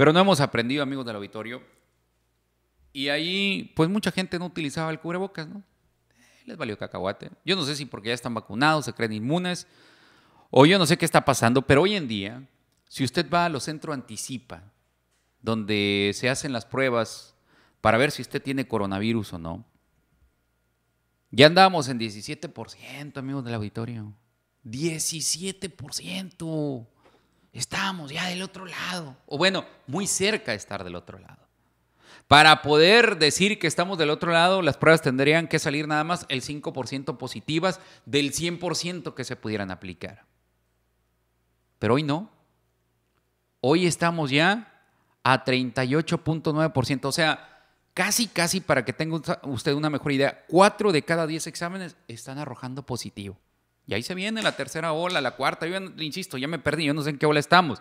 Pero no hemos aprendido, amigos del auditorio. Y ahí, pues mucha gente no utilizaba el cubrebocas, ¿no? Eh, les valió cacahuate. Yo no sé si porque ya están vacunados, se creen inmunes, o yo no sé qué está pasando, pero hoy en día, si usted va a los centros anticipa, donde se hacen las pruebas para ver si usted tiene coronavirus o no, ya andamos en 17%, amigos del auditorio. 17%. Estamos ya del otro lado, o bueno, muy cerca de estar del otro lado. Para poder decir que estamos del otro lado, las pruebas tendrían que salir nada más el 5% positivas del 100% que se pudieran aplicar. Pero hoy no. Hoy estamos ya a 38.9%. O sea, casi, casi para que tenga usted una mejor idea, 4 de cada 10 exámenes están arrojando positivo. Y ahí se viene la tercera ola, la cuarta. Yo insisto, ya me perdí, yo no sé en qué ola estamos.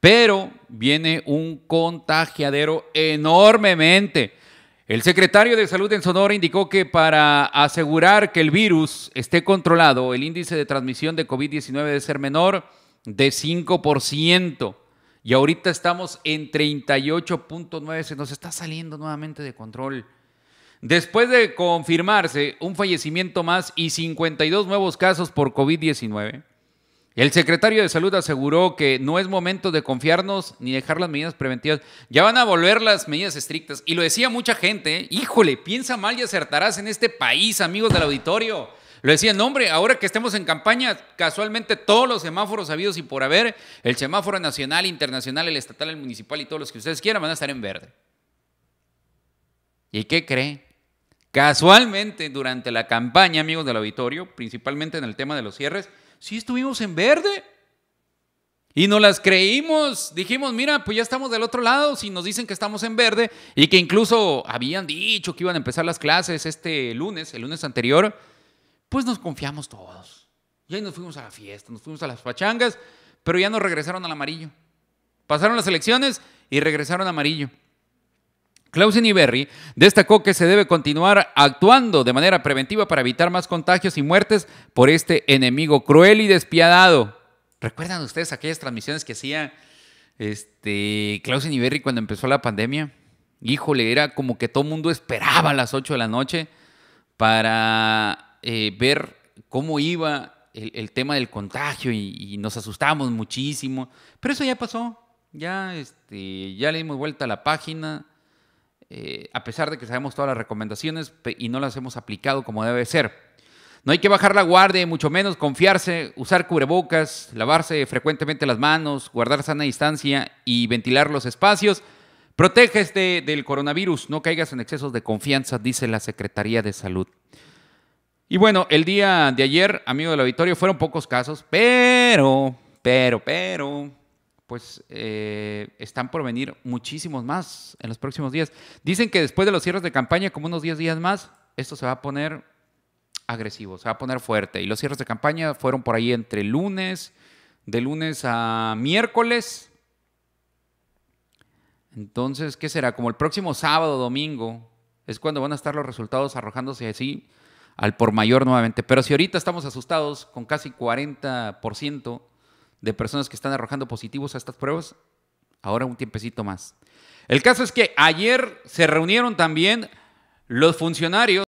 Pero viene un contagiadero enormemente. El secretario de Salud en Sonora indicó que para asegurar que el virus esté controlado, el índice de transmisión de COVID-19 debe ser menor de 5%. Y ahorita estamos en 38.9, se nos está saliendo nuevamente de control. Después de confirmarse un fallecimiento más y 52 nuevos casos por COVID-19, el secretario de Salud aseguró que no es momento de confiarnos ni dejar las medidas preventivas. Ya van a volver las medidas estrictas. Y lo decía mucha gente, ¿eh? híjole, piensa mal y acertarás en este país, amigos del auditorio. Lo decía no, hombre, ahora que estemos en campaña, casualmente todos los semáforos habidos y por haber, el semáforo nacional, internacional, el estatal, el municipal y todos los que ustedes quieran van a estar en verde. ¿Y qué cree? Casualmente, durante la campaña, amigos del auditorio, principalmente en el tema de los cierres, sí estuvimos en verde. Y no las creímos, dijimos, mira, pues ya estamos del otro lado, si nos dicen que estamos en verde y que incluso habían dicho que iban a empezar las clases este lunes, el lunes anterior, pues nos confiamos todos. Y ahí nos fuimos a la fiesta, nos fuimos a las pachangas, pero ya nos regresaron al amarillo. Pasaron las elecciones y regresaron amarillo. Clausen y destacó que se debe continuar actuando de manera preventiva para evitar más contagios y muertes por este enemigo cruel y despiadado. ¿Recuerdan ustedes aquellas transmisiones que hacía este, Clausen y cuando empezó la pandemia? Híjole, era como que todo mundo esperaba a las 8 de la noche para eh, ver cómo iba el, tema del contagio y, nos asustamos muchísimo. Pero eso ya pasó, ya, este, ya le dimos vuelta a la página eh, a pesar de que sabemos todas las recomendaciones y no las hemos aplicado como debe ser. No hay que bajar la guardia, mucho menos confiarse, usar cubrebocas, lavarse frecuentemente las manos, guardar sana distancia y ventilar los espacios. Proteges del coronavirus, no caigas en excesos de confianza, dice la Secretaría de Salud. Y bueno, el día de ayer, amigo del auditorio, fueron pocos casos, pero, pero, pero, pues eh, están por venir muchísimos más en los próximos días. Dicen que después de los cierres de campaña, como unos 10 días más, esto se va a poner agresivo, se va a poner fuerte. Y los cierres de campaña fueron por ahí entre lunes, de lunes a miércoles. Entonces, ¿qué será? Como el próximo sábado, domingo, es cuando van a estar los resultados arrojándose así al por mayor nuevamente. Pero si ahorita estamos asustados con casi 40%, de personas que están arrojando positivos a estas pruebas, ahora un tiempecito más. El caso es que ayer se reunieron también los funcionarios